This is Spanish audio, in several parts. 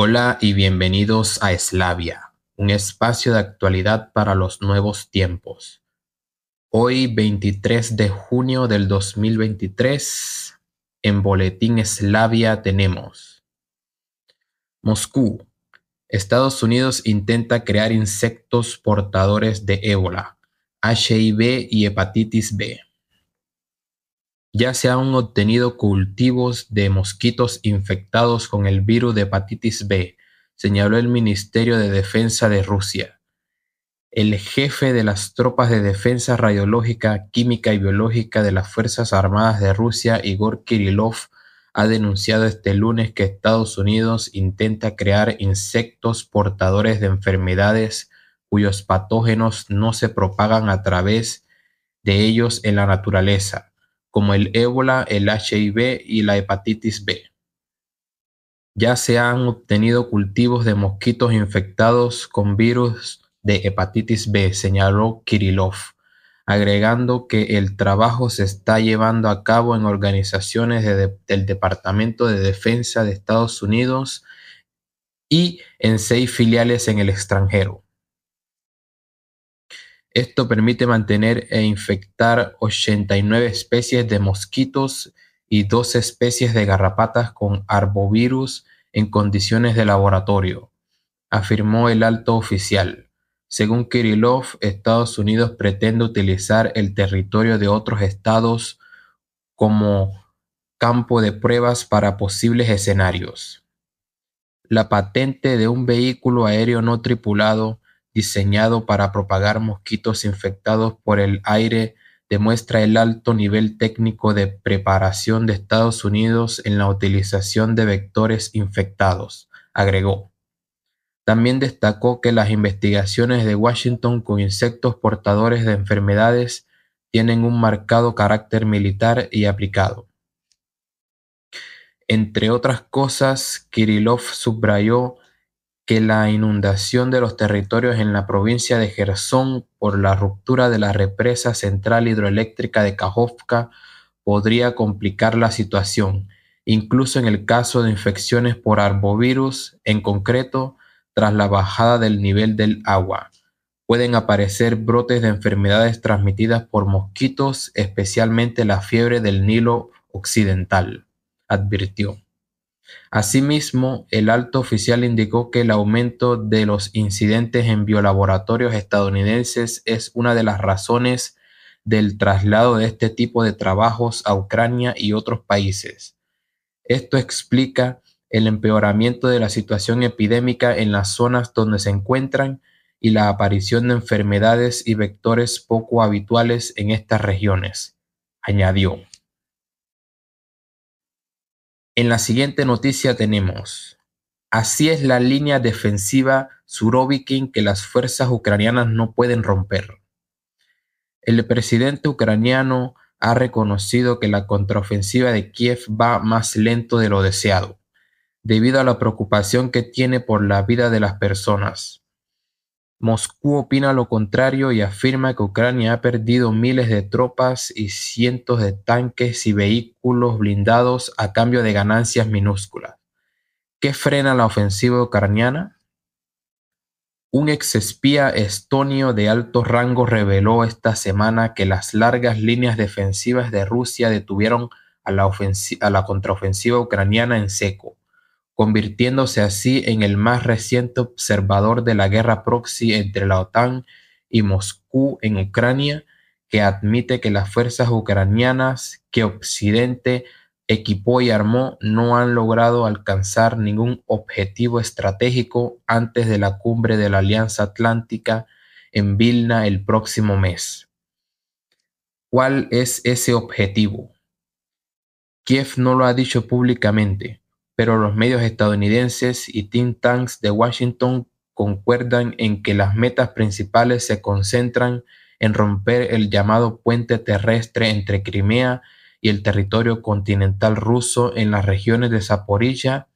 Hola y bienvenidos a Eslavia, un espacio de actualidad para los nuevos tiempos. Hoy 23 de junio del 2023, en Boletín Eslavia tenemos Moscú. Estados Unidos intenta crear insectos portadores de ébola, HIV y hepatitis B. Ya se han obtenido cultivos de mosquitos infectados con el virus de hepatitis B, señaló el Ministerio de Defensa de Rusia. El jefe de las tropas de defensa radiológica, química y biológica de las Fuerzas Armadas de Rusia, Igor Kirillov, ha denunciado este lunes que Estados Unidos intenta crear insectos portadores de enfermedades cuyos patógenos no se propagan a través de ellos en la naturaleza como el ébola, el HIV y la hepatitis B. Ya se han obtenido cultivos de mosquitos infectados con virus de hepatitis B, señaló Kirillov, agregando que el trabajo se está llevando a cabo en organizaciones del Departamento de Defensa de Estados Unidos y en seis filiales en el extranjero. Esto permite mantener e infectar 89 especies de mosquitos y 12 especies de garrapatas con arbovirus en condiciones de laboratorio, afirmó el alto oficial. Según Kirillov, Estados Unidos pretende utilizar el territorio de otros estados como campo de pruebas para posibles escenarios. La patente de un vehículo aéreo no tripulado diseñado para propagar mosquitos infectados por el aire demuestra el alto nivel técnico de preparación de Estados Unidos en la utilización de vectores infectados, agregó. También destacó que las investigaciones de Washington con insectos portadores de enfermedades tienen un marcado carácter militar y aplicado. Entre otras cosas, Kirillov subrayó que la inundación de los territorios en la provincia de Gerson por la ruptura de la represa central hidroeléctrica de Kajovka podría complicar la situación, incluso en el caso de infecciones por arbovirus, en concreto tras la bajada del nivel del agua. Pueden aparecer brotes de enfermedades transmitidas por mosquitos, especialmente la fiebre del Nilo Occidental, advirtió. Asimismo, el alto oficial indicó que el aumento de los incidentes en biolaboratorios estadounidenses es una de las razones del traslado de este tipo de trabajos a Ucrania y otros países. Esto explica el empeoramiento de la situación epidémica en las zonas donde se encuentran y la aparición de enfermedades y vectores poco habituales en estas regiones, añadió. En la siguiente noticia tenemos, así es la línea defensiva Surovikin que las fuerzas ucranianas no pueden romper. El presidente ucraniano ha reconocido que la contraofensiva de Kiev va más lento de lo deseado, debido a la preocupación que tiene por la vida de las personas. Moscú opina lo contrario y afirma que Ucrania ha perdido miles de tropas y cientos de tanques y vehículos blindados a cambio de ganancias minúsculas. ¿Qué frena la ofensiva ucraniana? Un exespía estonio de alto rango reveló esta semana que las largas líneas defensivas de Rusia detuvieron a la, a la contraofensiva ucraniana en seco convirtiéndose así en el más reciente observador de la guerra proxy entre la OTAN y Moscú en Ucrania, que admite que las fuerzas ucranianas que Occidente equipó y armó no han logrado alcanzar ningún objetivo estratégico antes de la cumbre de la Alianza Atlántica en Vilna el próximo mes. ¿Cuál es ese objetivo? Kiev no lo ha dicho públicamente, pero los medios estadounidenses y think tanks de Washington concuerdan en que las metas principales se concentran en romper el llamado puente terrestre entre Crimea y el territorio continental ruso en las regiones de Zaporilla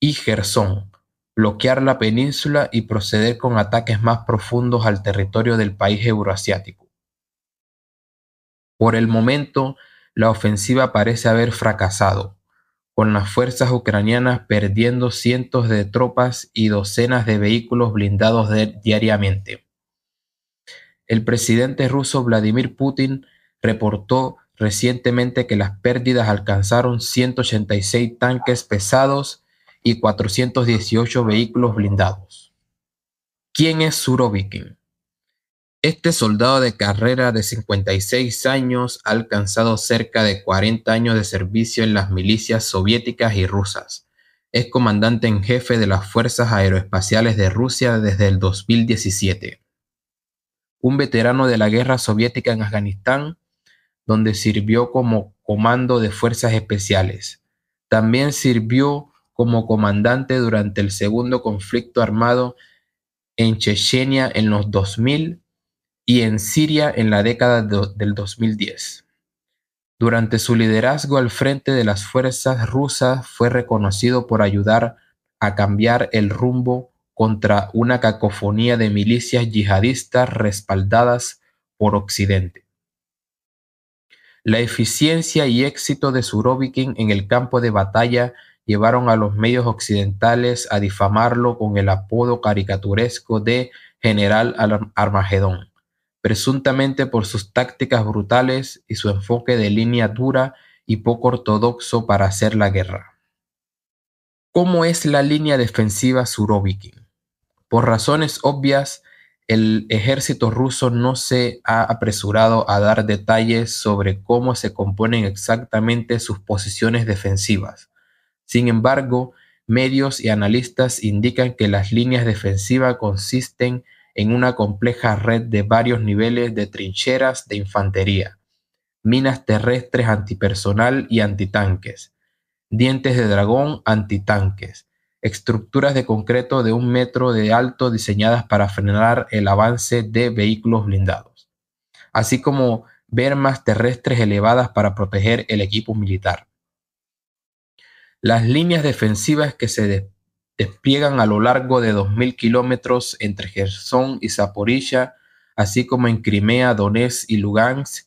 y Gerson, bloquear la península y proceder con ataques más profundos al territorio del país euroasiático. Por el momento, la ofensiva parece haber fracasado con las fuerzas ucranianas perdiendo cientos de tropas y docenas de vehículos blindados diariamente. El presidente ruso Vladimir Putin reportó recientemente que las pérdidas alcanzaron 186 tanques pesados y 418 vehículos blindados. ¿Quién es Surovikin? Este soldado de carrera de 56 años ha alcanzado cerca de 40 años de servicio en las milicias soviéticas y rusas. Es comandante en jefe de las Fuerzas Aeroespaciales de Rusia desde el 2017. Un veterano de la guerra soviética en Afganistán, donde sirvió como comando de fuerzas especiales. También sirvió como comandante durante el segundo conflicto armado en Chechenia en los 2000 y en Siria en la década del 2010. Durante su liderazgo al frente de las fuerzas rusas fue reconocido por ayudar a cambiar el rumbo contra una cacofonía de milicias yihadistas respaldadas por Occidente. La eficiencia y éxito de Surovikin en el campo de batalla llevaron a los medios occidentales a difamarlo con el apodo caricaturesco de General Armagedón presuntamente por sus tácticas brutales y su enfoque de línea dura y poco ortodoxo para hacer la guerra. ¿Cómo es la línea defensiva surovikin? Por razones obvias, el ejército ruso no se ha apresurado a dar detalles sobre cómo se componen exactamente sus posiciones defensivas. Sin embargo, medios y analistas indican que las líneas defensivas consisten en una compleja red de varios niveles de trincheras de infantería, minas terrestres antipersonal y antitanques, dientes de dragón antitanques, estructuras de concreto de un metro de alto diseñadas para frenar el avance de vehículos blindados, así como vermas terrestres elevadas para proteger el equipo militar. Las líneas defensivas que se despliegan a lo largo de 2.000 kilómetros entre Gerson y Zaporizhia, así como en Crimea, Donetsk y Lugansk,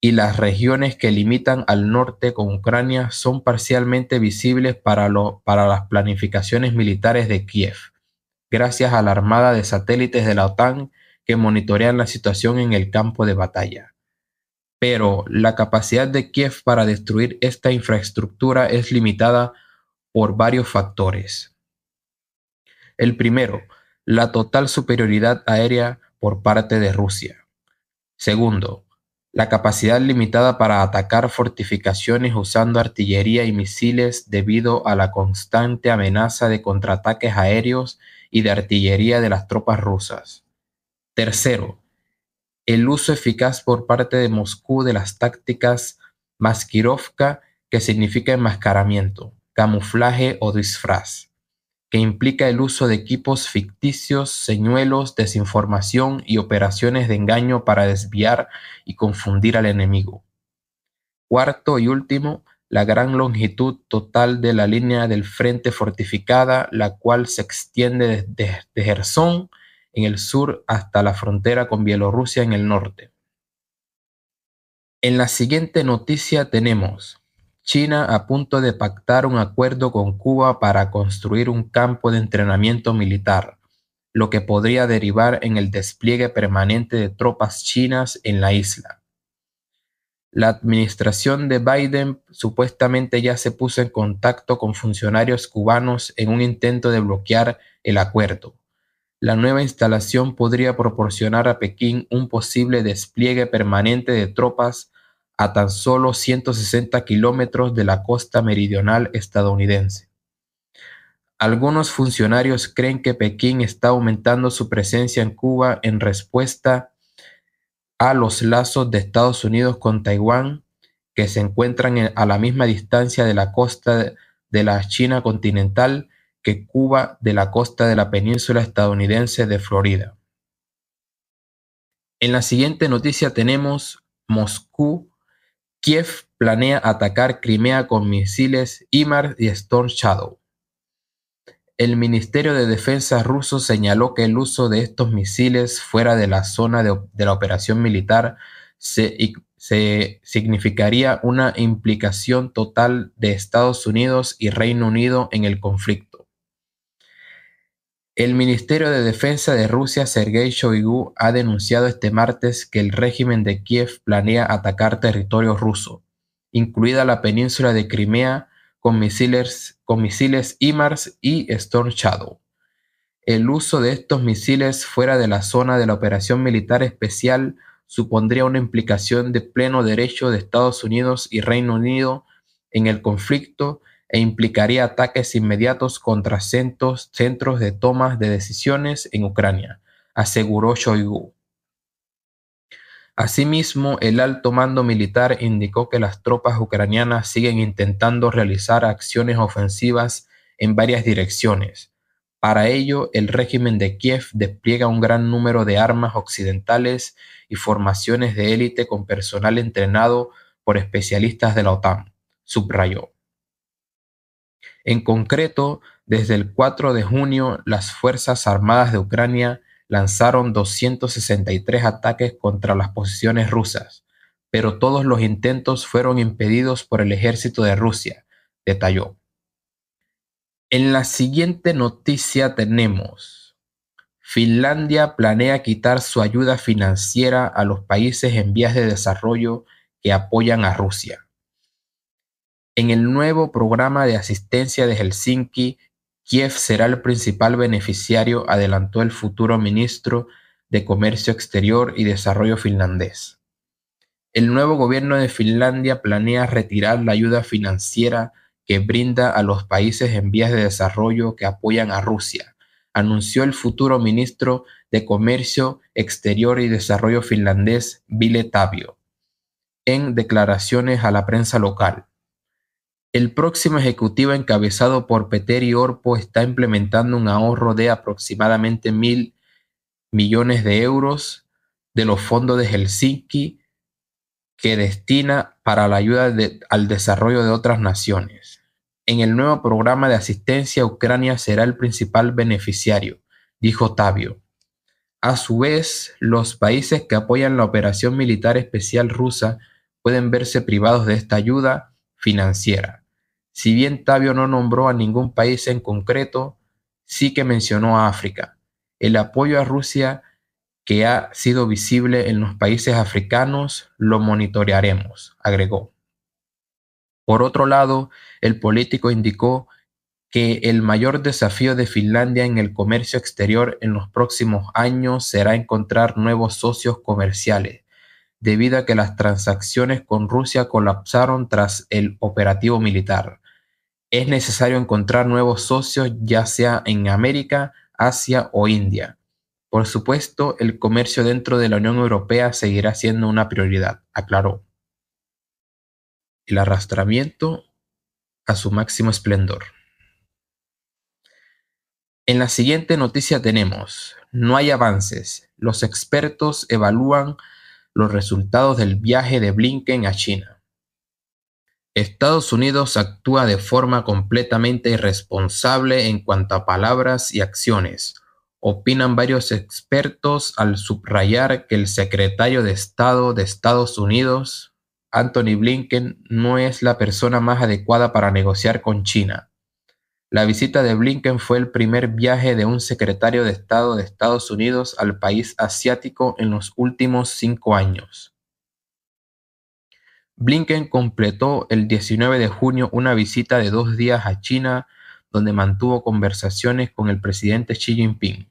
y las regiones que limitan al norte con Ucrania son parcialmente visibles para las planificaciones militares de Kiev, gracias a la armada de satélites de la OTAN que monitorean la situación en el campo de batalla. Pero la capacidad de Kiev para destruir esta infraestructura es limitada por varios factores. El primero, la total superioridad aérea por parte de Rusia. Segundo, la capacidad limitada para atacar fortificaciones usando artillería y misiles debido a la constante amenaza de contraataques aéreos y de artillería de las tropas rusas. Tercero, el uso eficaz por parte de Moscú de las tácticas maskirovka, que significa enmascaramiento, camuflaje o disfraz que implica el uso de equipos ficticios, señuelos, desinformación y operaciones de engaño para desviar y confundir al enemigo. Cuarto y último, la gran longitud total de la línea del frente fortificada, la cual se extiende desde Gersón, en el sur hasta la frontera con Bielorrusia en el norte. En la siguiente noticia tenemos China a punto de pactar un acuerdo con Cuba para construir un campo de entrenamiento militar, lo que podría derivar en el despliegue permanente de tropas chinas en la isla. La administración de Biden supuestamente ya se puso en contacto con funcionarios cubanos en un intento de bloquear el acuerdo. La nueva instalación podría proporcionar a Pekín un posible despliegue permanente de tropas a tan solo 160 kilómetros de la costa meridional estadounidense. Algunos funcionarios creen que Pekín está aumentando su presencia en Cuba en respuesta a los lazos de Estados Unidos con Taiwán, que se encuentran a la misma distancia de la costa de la China continental que Cuba de la costa de la península estadounidense de Florida. En la siguiente noticia tenemos Moscú Kiev planea atacar Crimea con misiles IMAR y Storm Shadow. El Ministerio de Defensa ruso señaló que el uso de estos misiles fuera de la zona de, la operación militar se, significaría una implicación total de Estados Unidos y Reino Unido en el conflicto. El Ministerio de Defensa de Rusia, Sergei Shoigu, ha denunciado este martes que el régimen de Kiev planea atacar territorio ruso, incluida la península de Crimea, con misiles, IMARS y Storm Shadow. El uso de estos misiles fuera de la zona de la operación militar especial supondría una implicación de pleno derecho de Estados Unidos y Reino Unido en el conflicto e implicaría ataques inmediatos contra centros, de tomas de decisiones en Ucrania, aseguró Shoigu. Asimismo, el alto mando militar indicó que las tropas ucranianas siguen intentando realizar acciones ofensivas en varias direcciones. Para ello, el régimen de Kiev despliega un gran número de armas occidentales y formaciones de élite con personal entrenado por especialistas de la OTAN, subrayó. En concreto, desde el 4 de junio, las Fuerzas Armadas de Ucrania lanzaron 263 ataques contra las posiciones rusas, pero todos los intentos fueron impedidos por el ejército de Rusia, detalló. En la siguiente noticia tenemos, Finlandia planea quitar su ayuda financiera a los países en vías de desarrollo que apoyan a Rusia. En el nuevo programa de asistencia de Helsinki, Kiev será el principal beneficiario, adelantó el futuro ministro de Comercio Exterior y Desarrollo finlandés. El nuevo gobierno de Finlandia planea retirar la ayuda financiera que brinda a los países en vías de desarrollo que apoyan a Rusia, anunció el futuro ministro de Comercio Exterior y Desarrollo finlandés, Ville Tavio, en declaraciones a la prensa local. El próximo ejecutivo encabezado por y Orpo está implementando un ahorro de aproximadamente mil millones de euros de los fondos de Helsinki que destina para la ayuda al desarrollo de otras naciones. En el nuevo programa de asistencia, Ucrania será el principal beneficiario, dijo Tavio. A su vez, los países que apoyan la operación militar especial rusa pueden verse privados de esta ayuda financiera. Si bien Tabio no nombró a ningún país en concreto, sí que mencionó a África. El apoyo a Rusia que ha sido visible en los países africanos lo monitorearemos, agregó. Por otro lado, el político indicó que el mayor desafío de Finlandia en el comercio exterior en los próximos años será encontrar nuevos socios comerciales, debido a que las transacciones con Rusia colapsaron tras el operativo militar es necesario encontrar nuevos socios, ya sea en América, Asia o India. Por supuesto, el comercio dentro de la Unión Europea seguirá siendo una prioridad, aclaró. El arrastramiento a su máximo esplendor. En la siguiente noticia tenemos, no hay avances. Los expertos evalúan los resultados del viaje de Blinken a China. Estados Unidos actúa de forma completamente irresponsable en cuanto a palabras y acciones, opinan varios expertos al subrayar que el secretario de Estado de Estados Unidos, Anthony Blinken, no es la persona más adecuada para negociar con China. La visita de Blinken fue el primer viaje de un secretario de Estado de Estados Unidos al país asiático en los últimos cinco años. Blinken completó el 19 de junio una visita de dos días a China, donde mantuvo conversaciones con el presidente Xi Jinping.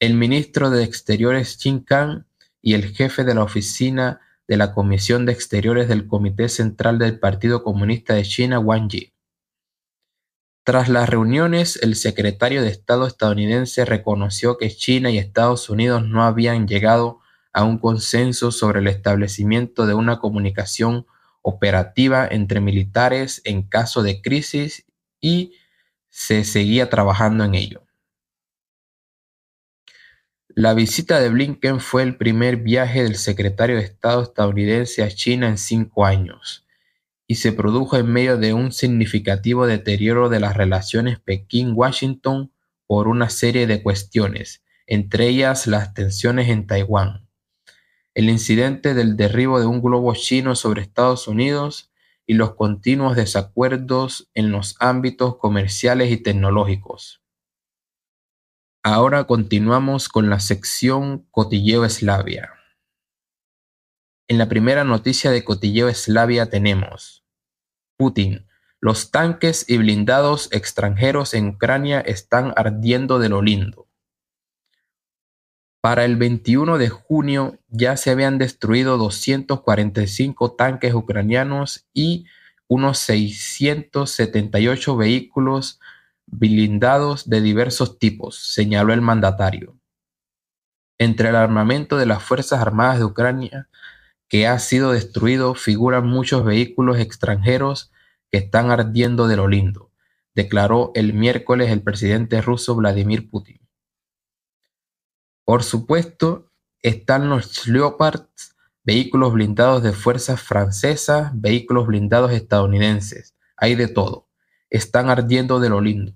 El ministro de Exteriores Qin Kang y el jefe de la oficina de la Comisión de Exteriores del Comité Central del Partido Comunista de China, Wang Yi. Tras las reuniones, el secretario de Estado estadounidense reconoció que China y Estados Unidos no habían llegado a un consenso sobre el establecimiento de una comunicación operativa entre militares en caso de crisis y se seguía trabajando en ello. La visita de Blinken fue el primer viaje del secretario de Estado estadounidense a China en cinco años y se produjo en medio de un significativo deterioro de las relaciones Pekín-Washington por una serie de cuestiones, entre ellas las tensiones en Taiwán el incidente del derribo de un globo chino sobre Estados Unidos y los continuos desacuerdos en los ámbitos comerciales y tecnológicos. Ahora continuamos con la sección Cotilleo Eslavia. En la primera noticia de Cotilleo Eslavia tenemos Putin. Los tanques y blindados extranjeros en Ucrania están ardiendo de lo lindo. Para el 21 de junio ya se habían destruido 245 tanques ucranianos y unos 678 vehículos blindados de diversos tipos, señaló el mandatario. Entre el armamento de las Fuerzas Armadas de Ucrania que ha sido destruido figuran muchos vehículos extranjeros que están ardiendo de lo lindo, declaró el miércoles el presidente ruso Vladimir Putin. Por supuesto, están los Leopards, vehículos blindados de fuerzas francesas, vehículos blindados estadounidenses. Hay de todo. Están ardiendo de lo lindo.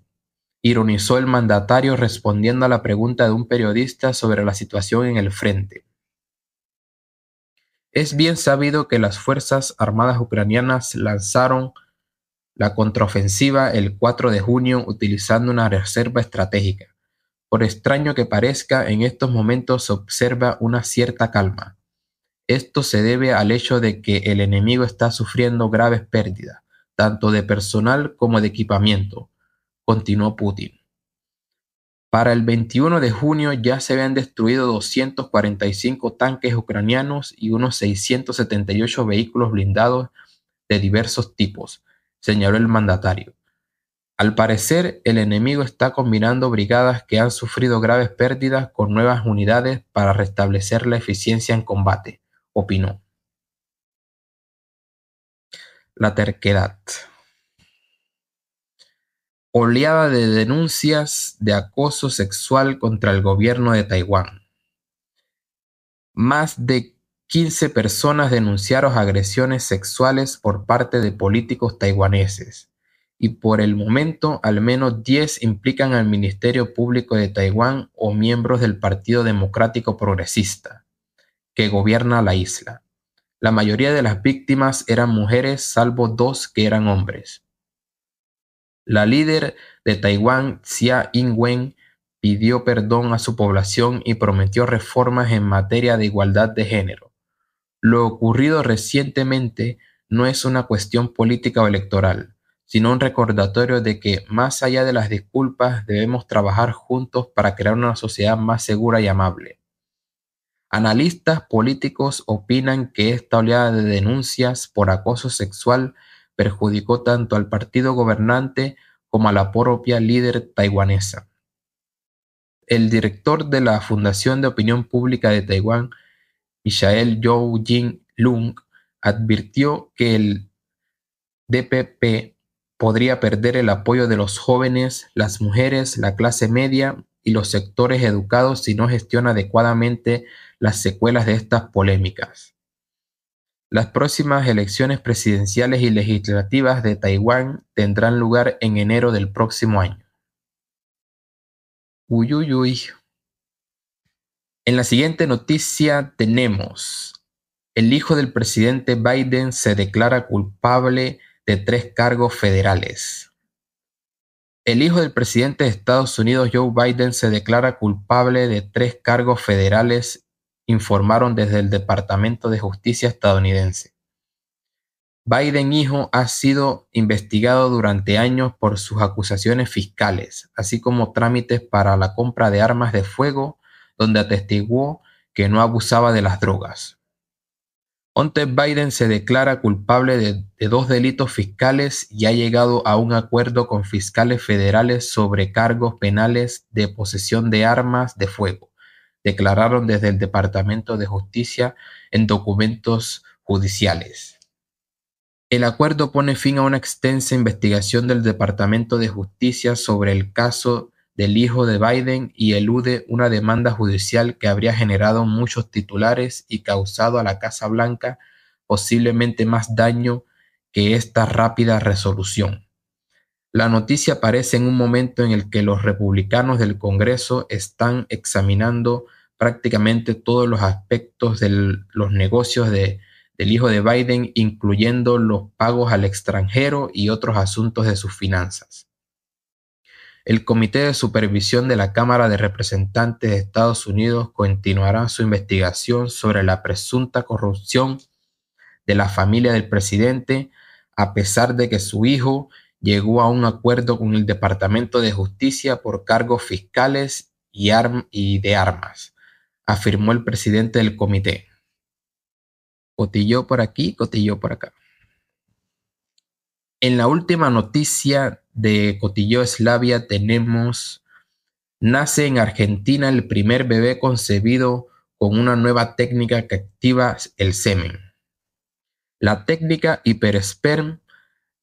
Ironizó el mandatario respondiendo a la pregunta de un periodista sobre la situación en el frente. Es bien sabido que las Fuerzas Armadas Ucranianas lanzaron la contraofensiva el 4 de junio utilizando una reserva estratégica. Por extraño que parezca, en estos momentos se observa una cierta calma. Esto se debe al hecho de que el enemigo está sufriendo graves pérdidas, tanto de personal como de equipamiento, continuó Putin. Para el 21 de junio ya se habían destruido 245 tanques ucranianos y unos 678 vehículos blindados de diversos tipos, señaló el mandatario. Al parecer, el enemigo está combinando brigadas que han sufrido graves pérdidas con nuevas unidades para restablecer la eficiencia en combate, opinó. La terquedad. Oleada de denuncias de acoso sexual contra el gobierno de Taiwán. Más de 15 personas denunciaron agresiones sexuales por parte de políticos taiwaneses y por el momento al menos 10 implican al Ministerio Público de Taiwán o miembros del Partido Democrático Progresista, que gobierna la isla. La mayoría de las víctimas eran mujeres, salvo dos que eran hombres. La líder de Taiwán, Xia Ing-wen, pidió perdón a su población y prometió reformas en materia de igualdad de género. Lo ocurrido recientemente no es una cuestión política o electoral sino un recordatorio de que más allá de las disculpas debemos trabajar juntos para crear una sociedad más segura y amable. Analistas políticos opinan que esta oleada de denuncias por acoso sexual perjudicó tanto al partido gobernante como a la propia líder taiwanesa. El director de la Fundación de Opinión Pública de Taiwán, Michael Zhou Jin Lung, advirtió que el DPP podría perder el apoyo de los jóvenes, las mujeres, la clase media y los sectores educados si no gestiona adecuadamente las secuelas de estas polémicas. Las próximas elecciones presidenciales y legislativas de Taiwán tendrán lugar en enero del próximo año. En la siguiente noticia tenemos, el hijo del presidente Biden se declara culpable de tres cargos federales. El hijo del presidente de Estados Unidos, Joe Biden, se declara culpable de tres cargos federales, informaron desde el Departamento de Justicia estadounidense. Biden hijo ha sido investigado durante años por sus acusaciones fiscales, así como trámites para la compra de armas de fuego, donde atestiguó que no abusaba de las drogas. Antes Biden se declara culpable de, de, dos delitos fiscales y ha llegado a un acuerdo con fiscales federales sobre cargos penales de posesión de armas de fuego, declararon desde el Departamento de Justicia en documentos judiciales. El acuerdo pone fin a una extensa investigación del Departamento de Justicia sobre el caso del hijo de Biden y elude una demanda judicial que habría generado muchos titulares y causado a la Casa Blanca posiblemente más daño que esta rápida resolución. La noticia aparece en un momento en el que los republicanos del Congreso están examinando prácticamente todos los aspectos de los negocios del hijo de Biden, incluyendo los pagos al extranjero y otros asuntos de sus finanzas el Comité de Supervisión de la Cámara de Representantes de Estados Unidos continuará su investigación sobre la presunta corrupción de la familia del presidente, a pesar de que su hijo llegó a un acuerdo con el Departamento de Justicia por cargos fiscales y, de armas, afirmó el presidente del comité. Cotilló por aquí, cotilló por acá. En la última noticia de Cotillo Eslavia tenemos, nace en Argentina el primer bebé concebido con una nueva técnica que activa el semen. La técnica hiperesperm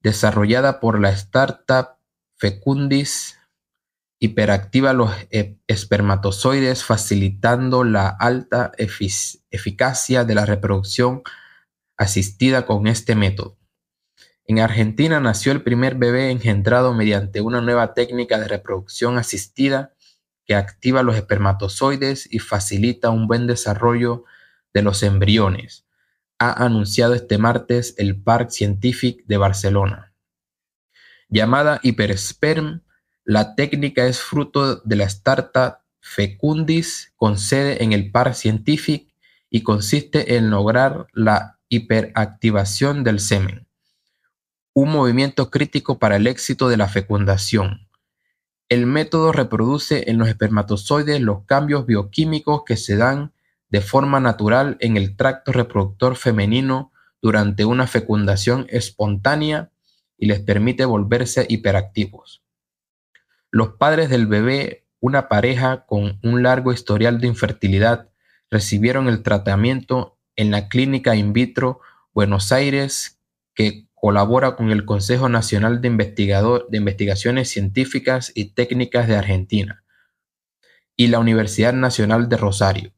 desarrollada por la startup Fecundis, hiperactiva los e-, espermatozoides facilitando la alta eficacia de la reproducción asistida con este método. En Argentina nació el primer bebé engendrado mediante una nueva técnica de reproducción asistida que activa los espermatozoides y facilita un buen desarrollo de los embriones, ha anunciado este martes el Parc Scientific de Barcelona. Llamada Hipersperm, la técnica es fruto de la startup Fecundis con sede en el Parc Scientific y consiste en lograr la hiperactivación del semen un movimiento crítico para el éxito de la fecundación. El método reproduce en los espermatozoides los cambios bioquímicos que se dan de forma natural en el tracto reproductor femenino durante una fecundación espontánea y les permite volverse hiperactivos. Los padres del bebé, una pareja con un largo historial de infertilidad, recibieron el tratamiento en la clínica in vitro Buenos Aires que colabora con el Consejo Nacional de, de Investigaciones Científicas y Técnicas de Argentina y la Universidad Nacional de Rosario.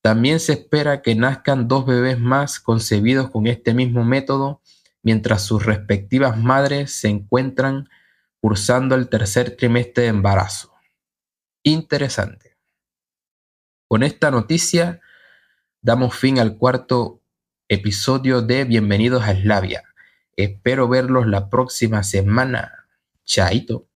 También se espera que nazcan dos bebés más concebidos con este mismo método mientras sus respectivas madres se encuentran cursando el tercer trimestre de embarazo. Interesante. Con esta noticia damos fin al cuarto episodio de Bienvenidos a Eslavia. Espero verlos la próxima semana. Chaito.